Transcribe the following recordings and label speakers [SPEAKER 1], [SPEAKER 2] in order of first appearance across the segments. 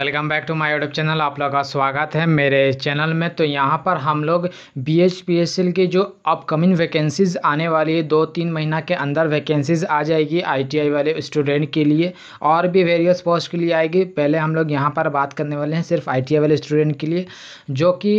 [SPEAKER 1] welcome back to my YouTube channel आप लोग का स्वागत है मेरे चैनल में तो यहाँ पर हम लोग B H P S L की जो अपकमिंग वैकेंसीज़ आने वाली है दो तीन महीना के अंदर वैकेंसीज़ आ जाएगी आईटीआई वाले स्टूडेंट के लिए और भी वेरियस पोस्ट के लिए आएगी पहले हम लोग यहाँ पर बात करने वाले हैं सिर्फ आई वाले स्टूडेंट के लिए जो कि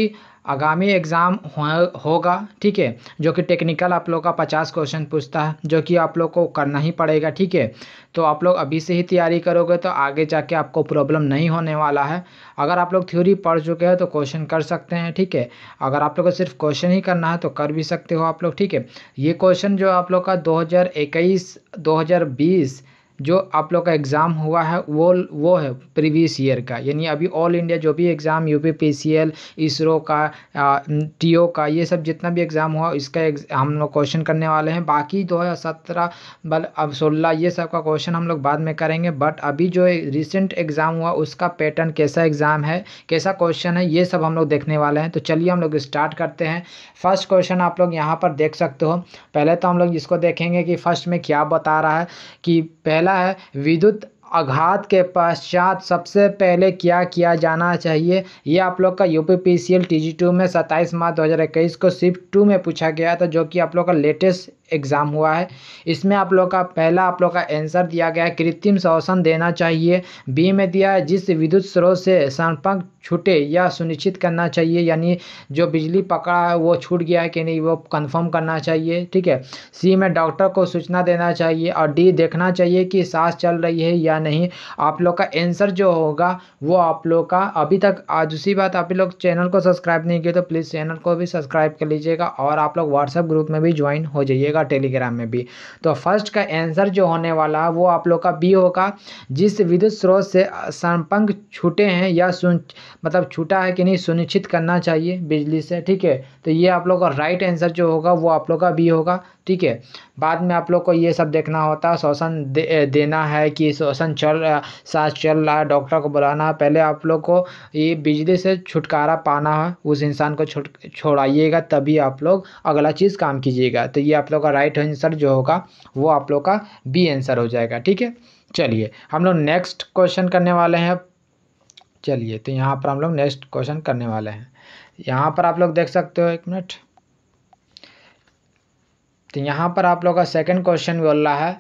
[SPEAKER 1] आगामी एग्ज़ाम हो, होगा ठीक है जो कि टेक्निकल आप लोग का पचास क्वेश्चन पूछता है जो कि आप लोग को करना ही पड़ेगा ठीक है तो आप लोग अभी से ही तैयारी करोगे तो आगे जाके आपको प्रॉब्लम नहीं होने वाला है अगर आप लोग थ्योरी पढ़ चुके हैं तो क्वेश्चन कर सकते हैं ठीक है अगर आप लोग को सिर्फ क्वेश्चन ही करना है तो कर भी सकते हो आप लोग ठीक है ये क्वेश्चन जो आप लोग का दो हज़ार इक्कीस दो हज़ार बीस जो आप लोग का एग्ज़ाम हुआ है वो वो है प्रीवियस ईयर का यानी अभी ऑल इंडिया जो भी exam U P P C L ISRO का टी ओ का ये सब जितना भी एग्ज़ाम हुआ इसका हम लोग क्वेश्चन करने वाले हैं बाकी दो हज़ार सत्रह बल अब सोलह ये सब का क्वेश्चन हम लोग बाद में करेंगे बट अभी जो रिसेंट एग्ज़ाम हुआ उसका पैटर्न कैसा एग्ज़ाम है कैसा क्वेश्चन है ये सब हम लोग देखने वाले हैं तो चलिए हम लोग स्टार्ट करते हैं फर्स्ट क्वेश्चन आप लोग यहाँ पर देख सकते हो पहले तो हम लोग इसको देखेंगे कि फ़र्स्ट में क्या बता रहा है कि पहला पहला है विद्युत आघात के पश्चात सबसे पहले क्या किया जाना चाहिए ये आप लोग का यू पी टू में सत्ताईस मार्च दो हज़ार इक्कीस को शिफ्ट टू में पूछा गया था जो कि आप लोग का लेटेस्ट एग्ज़ाम हुआ है इसमें आप लोग का पहला आप लोग का आंसर दिया गया है कृत्रिम शोषण देना चाहिए बी में दिया है जिस विद्युत स्रोत से संपर्क छूटे या सुनिश्चित करना चाहिए यानी जो बिजली पकड़ा है वो छूट गया है कि नहीं वो कंफर्म करना चाहिए ठीक है सी में डॉक्टर को सूचना देना चाहिए और डी देखना चाहिए कि सांस चल रही है या नहीं आप लोग का एंसर जो होगा वो आप लोग का अभी तक आज उसी बात आप लोग चैनल को सब्सक्राइब नहीं किए तो प्लीज़ चैनल को भी सब्सक्राइब कर लीजिएगा और आप लोग व्हाट्सएप ग्रुप में भी ज्वाइन हो जाइएगा होगा टेलीग्राम में भी तो फर्स्ट का आंसर जो होने वाला है वो आप लोग का बी होगा जिस विद्युत स्रोत से संपंक छूटे हैं या सुन मतलब छूटा है कि नहीं सुनिश्चित करना चाहिए बिजली से ठीक है तो ये आप लोग का राइट आंसर जो होगा वो आप लोग का बी होगा ठीक है बाद में आप लोग को ये सब देखना होता है शोषण दे, देना है कि शोषण चल सांस चल रहा है डॉक्टर को बुलाना है पहले आप लोग को ये बिजली से छुटकारा पाना है उस इंसान को छुट छोड़ाइएगा तभी आप लोग अगला चीज़ काम कीजिएगा तो ये आप लोग का राइट आंसर जो होगा वो आप लोग का बी आंसर हो जाएगा ठीक है चलिए हम लोग नेक्स्ट क्वेश्चन करने वाले हैं चलिए तो यहाँ पर हम लोग नेक्स्ट क्वेश्चन करने वाले हैं यहाँ पर आप लोग देख सकते हो एक मिनट तो यहाँ पर आप लोग का सेकेंड क्वेश्चन बोल रहा है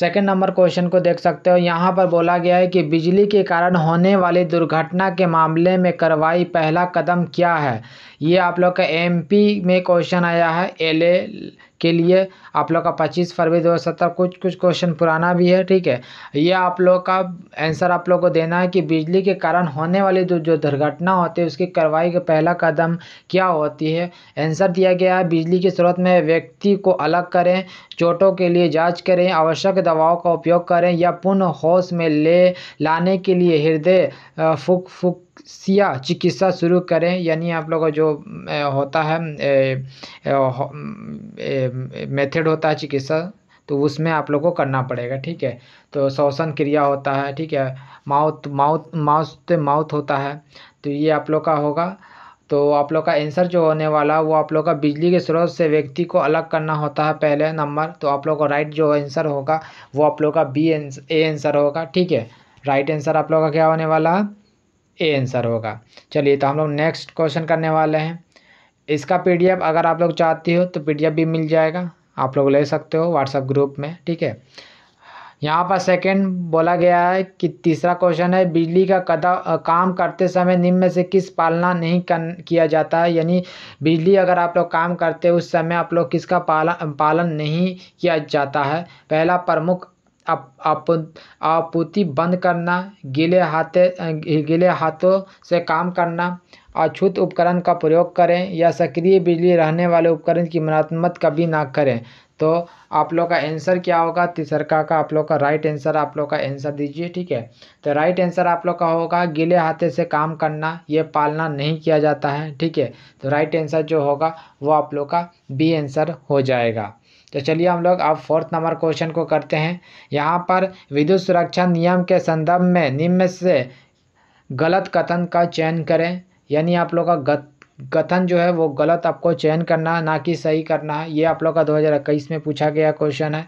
[SPEAKER 1] सेकेंड नंबर क्वेश्चन को देख सकते हो यहाँ पर बोला गया है कि बिजली के कारण होने वाली दुर्घटना के मामले में कार्रवाई पहला कदम क्या है ये आप लोग का एमपी में क्वेश्चन आया है एलए के लिए आप लोग का पच्चीस फरवरी दो हज़ार कुछ कुछ क्वेश्चन पुराना भी है ठीक है ये आप लोग का आंसर आप लोग को देना है कि बिजली के कारण होने वाली जो जो दुर्घटना होती है उसकी कार्रवाई का पहला कदम क्या होती है आंसर दिया गया है बिजली के स्रोत में व्यक्ति को अलग करें चोटों के लिए जांच करें आवश्यक दवाओं का उपयोग करें या पूर्ण होश में ले लाने के लिए हृदय फूक फूक सिया चिकित्सा शुरू करें यानी आप लोगों का जो होता है मेथड होता है चिकित्सा तो उसमें आप लोग को करना पड़ेगा ठीक है तो श्वसन क्रिया होता है ठीक है माउथ माउथ माउथ से माउथ होता है तो ये आप लोग का होगा तो आप लोग का आंसर जो होने वाला वो आप लोग का बिजली के स्रोत से व्यक्ति को अलग करना होता है पहले नंबर तो आप लोग का राइट जो आंसर होगा वो आप लोग का बी ए आंसर होगा ठीक है राइट आंसर आप लोग का क्या होने वाला है ए आंसर होगा चलिए तो हम लोग नेक्स्ट क्वेश्चन करने वाले हैं इसका पीडीएफ अगर आप लोग चाहती हो तो पीडीएफ भी मिल जाएगा आप लोग ले सकते हो व्हाट्सएप ग्रुप में ठीक है यहाँ पर सेकंड बोला गया है कि तीसरा क्वेश्चन है बिजली का कदा काम करते समय निम्न में से किस पालना नहीं कर, किया जाता है यानी बिजली अगर आप लोग काम करते उस समय आप लोग किसका पालन पालन नहीं किया जाता है पहला प्रमुख आपूर्ति बंद करना गीले हाथे गीले हाथों से काम करना अछूत उपकरण का प्रयोग करें या सक्रिय बिजली रहने वाले उपकरण की मरम्मत कभी ना करें तो आप लोग का आंसर क्या होगा तिसरका का आप लोग का राइट आंसर आप लोग का आंसर दीजिए ठीक है तो राइट आंसर आप लोग का होगा गीले हाथे से काम करना ये पालना नहीं किया जाता है ठीक है तो राइट आंसर जो होगा वो आप लोग का बी आंसर हो जाएगा तो चलिए हम लोग अब फोर्थ नंबर क्वेश्चन को करते हैं यहाँ पर विद्युत सुरक्षा नियम के संदर्भ में निम्न से गलत कथन का चयन करें यानी आप लोग का गत कथन जो है वो गलत आपको चयन करना ना कि सही करना है ये आप लोग का इक्कीस में पूछा गया क्वेश्चन है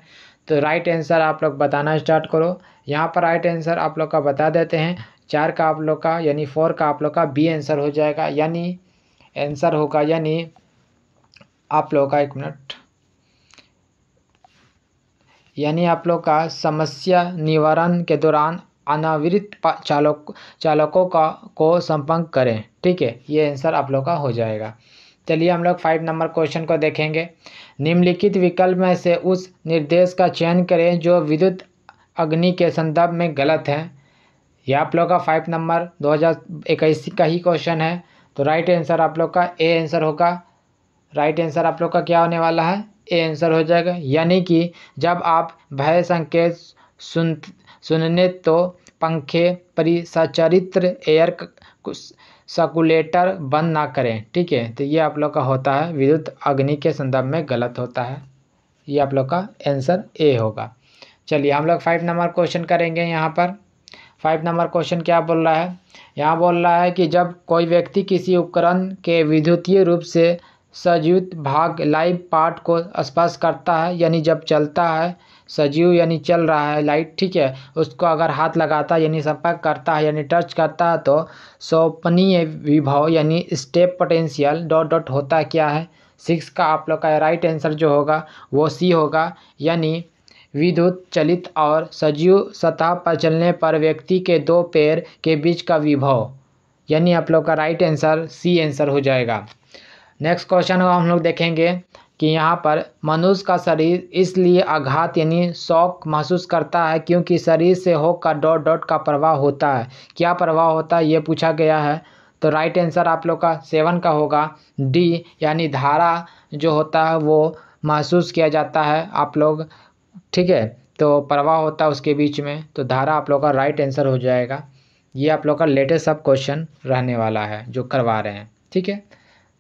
[SPEAKER 1] तो राइट आंसर आप लोग बताना स्टार्ट करो यहाँ पर राइट आंसर आप लोग का बता देते हैं चार का आप लोग का यानी फोर का आप लोग का बी आंसर हो जाएगा यानी आंसर होगा यानी आप लोग का एक मिनट यानी आप लोग का समस्या निवारण के दौरान अनावृत चालक चालकों का को संपर्क करें ठीक है ये आंसर आप लोग का हो जाएगा चलिए हम लोग फाइव नंबर क्वेश्चन को देखेंगे निम्नलिखित विकल्प में से उस निर्देश का चयन करें जो विद्युत अग्नि के संदर्भ में गलत है यह आप लोग का फाइव नंबर 2021 का ही क्वेश्चन है तो राइट आंसर आप लोग का ए आंसर होगा राइट आंसर आप लोग का क्या होने वाला है ए आंसर हो जाएगा यानी कि जब आप भय संकेत सुन सुनने तो पंखे परिसचरित्र एयर सर्कुलेटर बंद ना करें ठीक है तो ये आप लोग का होता है विद्युत अग्नि के संदर्भ में गलत होता है ये आप लोग का आंसर ए होगा चलिए हम लोग फाइव नंबर क्वेश्चन करेंगे यहाँ पर फाइव नंबर क्वेश्चन क्या बोल रहा है यहाँ बोल रहा है कि जब कोई व्यक्ति किसी उपकरण के विद्युतीय रूप से सजीवित भाग लाइव पार्ट को स्पर्श करता है यानी जब चलता है सजीव यानी चल रहा है लाइट ठीक है उसको अगर हाथ लगाता है यानी संपर्क करता है यानी टच करता है तो सोपनीय विभव यानी स्टेप पोटेंशियल डॉट डॉट होता क्या है सिक्स का आप लोग का राइट आंसर जो होगा वो सी होगा यानी विद्युत चलित और सजीव सतह पर चलने पर व्यक्ति के दो पैर के बीच का विभव यानी आप लोग का राइट आंसर सी आंसर हो जाएगा नेक्स्ट क्वेश्चन हम लोग देखेंगे कि यहाँ पर मनुष्य का शरीर इसलिए आघात यानी शौक महसूस करता है क्योंकि शरीर से होकर डॉट डॉट का प्रवाह होता है क्या प्रवाह होता है ये पूछा गया है तो राइट आंसर आप लोग का सेवन का होगा डी यानी धारा जो होता है वो महसूस किया जाता है आप लोग ठीक है तो प्रवाह होता है उसके बीच में तो धारा आप लोग का राइट आंसर हो जाएगा ये आप लोग का लेटेस्ट सब क्वेश्चन रहने वाला है जो करवा रहे हैं ठीक है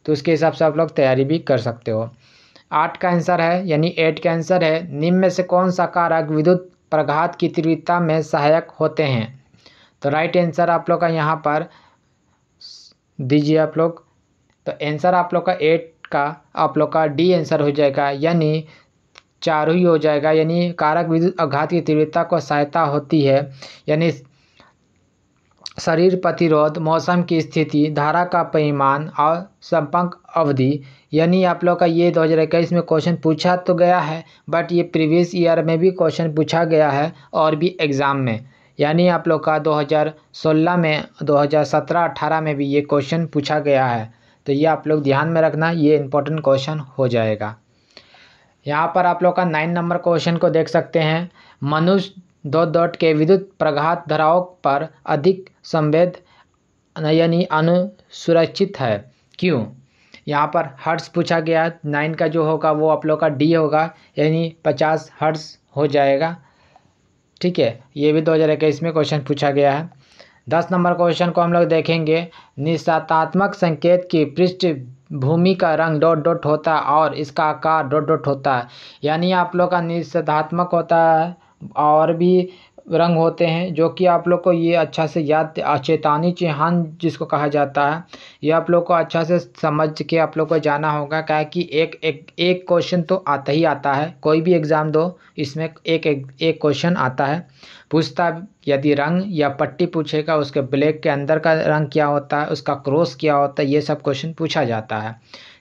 [SPEAKER 1] तो उसके हिसाब से आप लोग तैयारी भी कर सकते हो आठ का आंसर है यानी एट का आंसर है निम्न में से कौन सा कारक विद्युत प्रघात की तीव्रता में सहायक होते हैं तो राइट आंसर आप लोग का यहाँ पर दीजिए आप लोग तो आंसर आप लोग का एट का आप लोग का डी आंसर हो जाएगा यानी चार ही हो जाएगा यानी कारक विद्युत आघात की तीव्रता को सहायता होती है यानी शरीर प्रतिरोध मौसम की स्थिति धारा का परिमाण और संपर्क अवधि यानी आप लोग का ये दो हज़ार इक्कीस में क्वेश्चन पूछा तो गया है बट ये प्रीवियस ईयर में भी क्वेश्चन पूछा गया है और भी एग्ज़ाम में यानी आप लोग का 2016 में 2017-18 में भी ये क्वेश्चन पूछा गया है तो ये आप लोग ध्यान में रखना ये इंपॉर्टेंट क्वेश्चन हो जाएगा यहाँ पर आप लोग का नाइन नंबर क्वेश्चन को देख सकते हैं मनुष्य दो डॉट के विद्युत प्रघात धराव पर अधिक संवेद यानी अनुसुरक्षित है क्यों यहाँ पर हर्ट्स पूछा गया नाइन का जो होगा वो आप लोग का डी होगा यानी पचास हर्ट्स हो जाएगा ठीक है ये भी दो हज़ार इक्कीस में क्वेश्चन पूछा गया है दस नंबर क्वेश्चन को हम लोग देखेंगे निशातात्मक संकेत की पृष्ठभूमि का रंग डॉट डॉट होता है और इसका आकार डॉट डॉट होता है यानी आप लोग का निशातात्मक होता है और भी रंग होते हैं जो कि आप लोग को ये अच्छा से याद अचेतानी चिहान जिसको कहा जाता है ये आप लोग को अच्छा से समझ के आप लोग को जाना होगा क्या कि एक एक एक क्वेश्चन तो आता ही आता है कोई भी एग्ज़ाम दो इसमें एक एक एक क्वेश्चन आता है पूछता यदि रंग या पट्टी पूछेगा उसके ब्लैक के अंदर का रंग क्या होता है उसका क्रॉस क्या होता है ये सब क्वेश्चन पूछा जाता है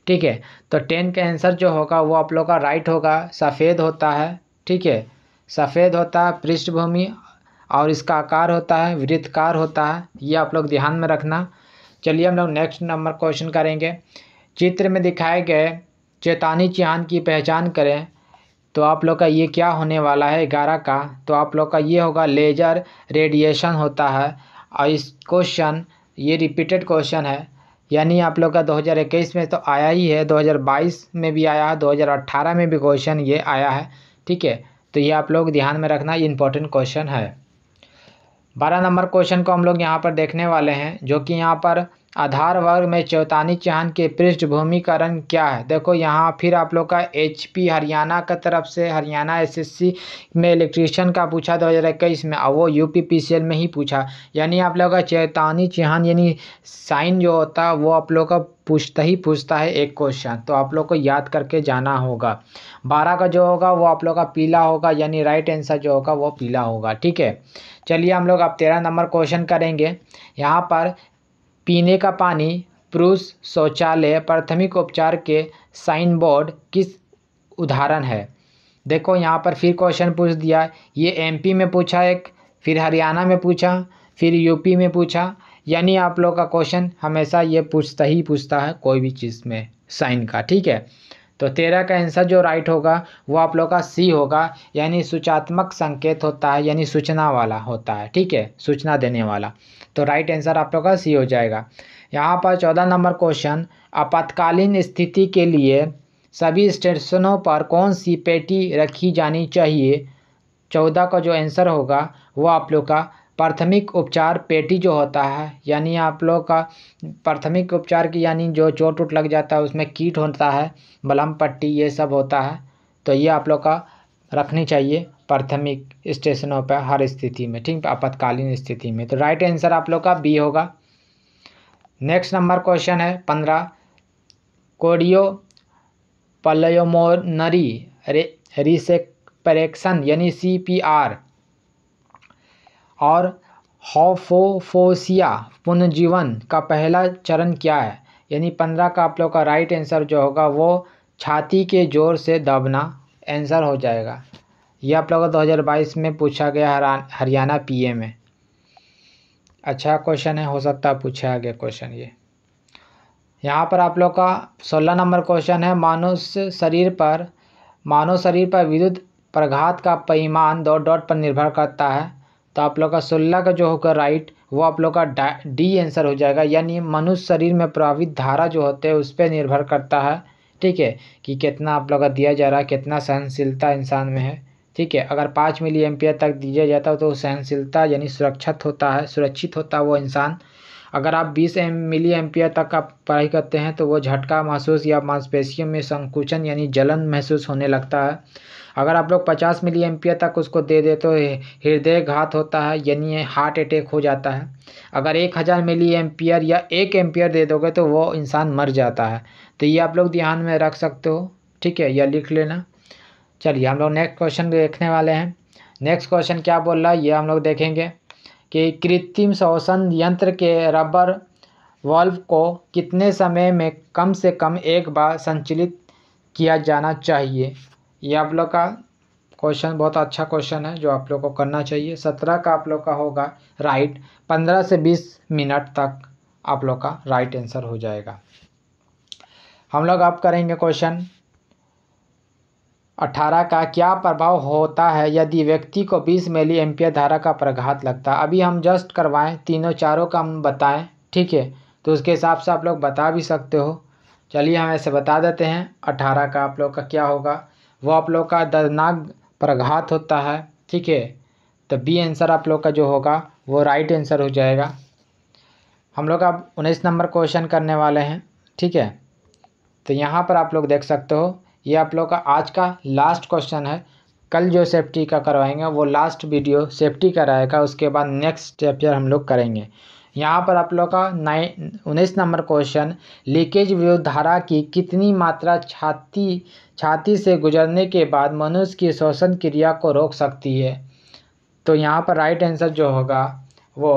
[SPEAKER 1] ठीक है तो टेन का आंसर जो होगा वो आप लोग का राइट होगा सफ़ेद होता है ठीक है सफ़ेद होता है पृष्ठभूमि और इसका आकार होता है वृत्तकार होता है ये आप लोग ध्यान में रखना चलिए हम लोग नेक्स्ट नंबर क्वेश्चन करेंगे चित्र में दिखाए गए चेतानी चिहान की पहचान करें तो आप लोग का ये क्या होने वाला है ग्यारह का तो आप लोग का ये होगा लेजर रेडिएशन होता है और इस क्वेश्चन ये रिपीटेड क्वेश्चन है यानी आप लोग का 2021 में तो आया ही है 2022 में भी आया है 2018 में भी क्वेश्चन ये आया है ठीक है तो ये आप लोग ध्यान में रखना इंपॉर्टेंट क्वेश्चन है बारह नंबर क्वेश्चन को हम लोग यहाँ पर देखने वाले हैं जो कि यहाँ पर आधार वर्ग में चौतानी चहन के पृष्ठभूमि का रंग क्या है देखो यहाँ फिर आप लोग का एचपी हरियाणा का तरफ से हरियाणा एसएससी में इलेक्ट्रीशियन का पूछा दो हज़ार इक्कीस में और वो यू पी में ही पूछा यानी आप लोग का चैतानी चिहान यानी साइन जो होता है वो आप लोग का पूछता ही पूछता है एक क्वेश्चन तो आप लोग को याद करके जाना होगा बारह का जो होगा वो आप लोग का पीला होगा यानी राइट आंसर जो होगा वो पीला होगा ठीक है चलिए हम लोग अब तेरह नंबर क्वेश्चन करेंगे यहाँ पर पीने का पानी पुरुष शौचालय प्राथमिक उपचार के साइन बोर्ड किस उदाहरण है देखो यहाँ पर फिर क्वेश्चन पूछ दिया ये एमपी में पूछा एक फिर हरियाणा में पूछा फिर यूपी में पूछा यानी आप लोग का क्वेश्चन हमेशा ये पूछता ही पूछता है कोई भी चीज़ में साइन का ठीक है तो तेरह का आंसर जो राइट होगा वो आप लोग का सी होगा यानी सूचात्मक संकेत होता है यानी सूचना वाला होता है ठीक है सूचना देने वाला तो राइट आंसर आप लोग का सी हो जाएगा यहाँ पर चौदह नंबर क्वेश्चन आपातकालीन स्थिति के लिए सभी स्टेशनों पर कौन सी पेटी रखी जानी चाहिए चौदह का जो आंसर होगा वो आप लोग का प्राथमिक उपचार पेटी जो होता है यानी आप लोग का प्राथमिक उपचार की यानी जो चोट उट लग जाता है उसमें कीट होता है बलम पट्टी ये सब होता है तो ये आप लोग का रखनी चाहिए प्राथमिक स्टेशनों पर हर स्थिति में ठीक आपातकालीन स्थिति में तो राइट आंसर आप लोग का बी होगा नेक्स्ट नंबर क्वेश्चन है पंद्रह कोडियो पलयोमोनरी रिसेपरेक्शन यानी सी पी आर और हॉफोफोसिया पुनर्जीवन का पहला चरण क्या है यानी पंद्रह का आप लोग का राइट आंसर जो होगा वो छाती के जोर से दबना आंसर हो जाएगा ये आप लोगों दो हज़ार बाईस में पूछा गया हरियाणा पीए में अच्छा क्वेश्चन है हो सकता है पूछा आगे क्वेश्चन ये यहाँ पर आप लोग का सोलह नंबर क्वेश्चन है मानव शरीर पर मानव शरीर पर विद्युत प्रघात का पैमान दो डॉट पर निर्भर करता है तो आप लोग का सोलह का जो होगा राइट वो आप लोग का डी आंसर हो जाएगा यानी मनुष्य शरीर में प्रभावित धारा जो होते हैं उस पर निर्भर करता है ठीक है कि कितना आप लोग का दिया जा रहा है कितना सहनशीलता इंसान में है ठीक है अगर पाँच मिली एम्पियर तक दिया जाता है तो सहनशीलता यानी सुरक्षित होता है सुरक्षित होता है वो इंसान अगर आप बीस एम मिली एम्पियर तक आप पढ़ाई करते हैं तो वो झटका महसूस या मांसपेशियों में संकुचन यानी जलन महसूस होने लगता है अगर आप लोग पचास मिली एम्पियर तक उसको दे दे तो हृदय घात होता है यानी हार्ट अटैक हो जाता है अगर एक हज़ार मिली एम्पियर या एक एम्पियर दे दोगे तो वो इंसान मर जाता है तो ये आप लोग ध्यान में रख सकते हो ठीक है या लिख लेना चलिए हम लोग नेक्स्ट क्वेश्चन देखने वाले हैं नेक्स्ट क्वेश्चन क्या बोल रहा है ये हम लोग देखेंगे कि कृत्रिम शोषण यंत्र के रबर वॉल्व को कितने समय में कम से कम एक बार संचालित किया जाना चाहिए ये आप लोग का क्वेश्चन बहुत अच्छा क्वेश्चन है जो आप लोग को करना चाहिए सत्रह का आप लोग का होगा राइट पंद्रह से बीस मिनट तक आप लोग का राइट आंसर हो जाएगा हम लोग आप करेंगे क्वेश्चन अठारह का क्या प्रभाव होता है यदि व्यक्ति को बीस मिली एम्पियर धारा का प्रघात लगता है अभी हम जस्ट करवाएं तीनों चारों का हम बताएं ठीक है तो उसके हिसाब से आप लोग बता भी सकते हो चलिए हम ऐसे बता देते हैं अठारह का आप लोग का क्या होगा वो आप लोग का दर्दनाक प्रघात होता है ठीक है तो बी आंसर आप लोग का जो होगा वो राइट आंसर हो जाएगा हम लोग अब उन्नीस नंबर क्वेश्चन करने वाले हैं ठीक है तो यहाँ पर आप लोग देख सकते हो ये आप लोग का आज का लास्ट क्वेश्चन है कल जो सेफ्टी का करवाएंगे वो लास्ट वीडियो सेफ्टी का रहेगा उसके बाद नेक्स्ट चैप्टर हम लोग करेंगे यहाँ पर आप लोग का नाइन उन्नीस नंबर क्वेश्चन लीकेज विद्युत धारा की कितनी मात्रा छाती छाती से गुजरने के बाद मनुष्य की श्वसन क्रिया को रोक सकती है तो यहाँ पर राइट आंसर जो होगा वो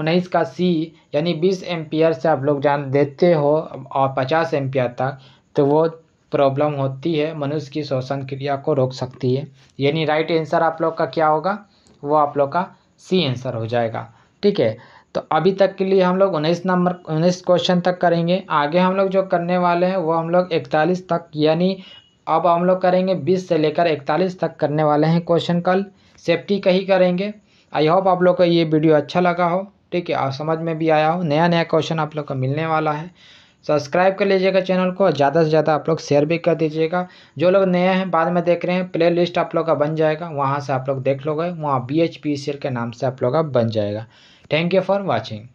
[SPEAKER 1] उन्नीस का सी यानी बीस एम्पियर से आप लोग जान देते हो और पचास एम्पियर तक तो वो प्रॉब्लम होती है मनुष्य की श्वसन क्रिया को रोक सकती है यानी राइट आंसर आप लोग का क्या होगा वो आप लोग का सी आंसर हो जाएगा ठीक है तो अभी तक के लिए हम लोग उन्नीस नंबर उन्नीस क्वेश्चन तक करेंगे आगे हम लोग जो करने वाले हैं वो हम लोग इकतालीस तक यानी अब हम लोग करेंगे 20 से लेकर 41 तक करने वाले हैं क्वेश्चन कल सेफ्टी का ही करेंगे आई होप आप लोग का ये वीडियो अच्छा लगा हो ठीक है और समझ में भी आया हो नया नया क्वेश्चन आप लोग का मिलने वाला है सब्सक्राइब कर लीजिएगा चैनल को ज़्यादा से ज़्यादा आप लोग शेयर भी कर दीजिएगा जो लोग नए हैं बाद में देख रहे हैं प्ले लिस्ट आप लोग का बन जाएगा वहाँ से आप लोग देख लोगे वहाँ बी एच पी के नाम से आप लोग का बन जाएगा थैंक यू फॉर वॉचिंग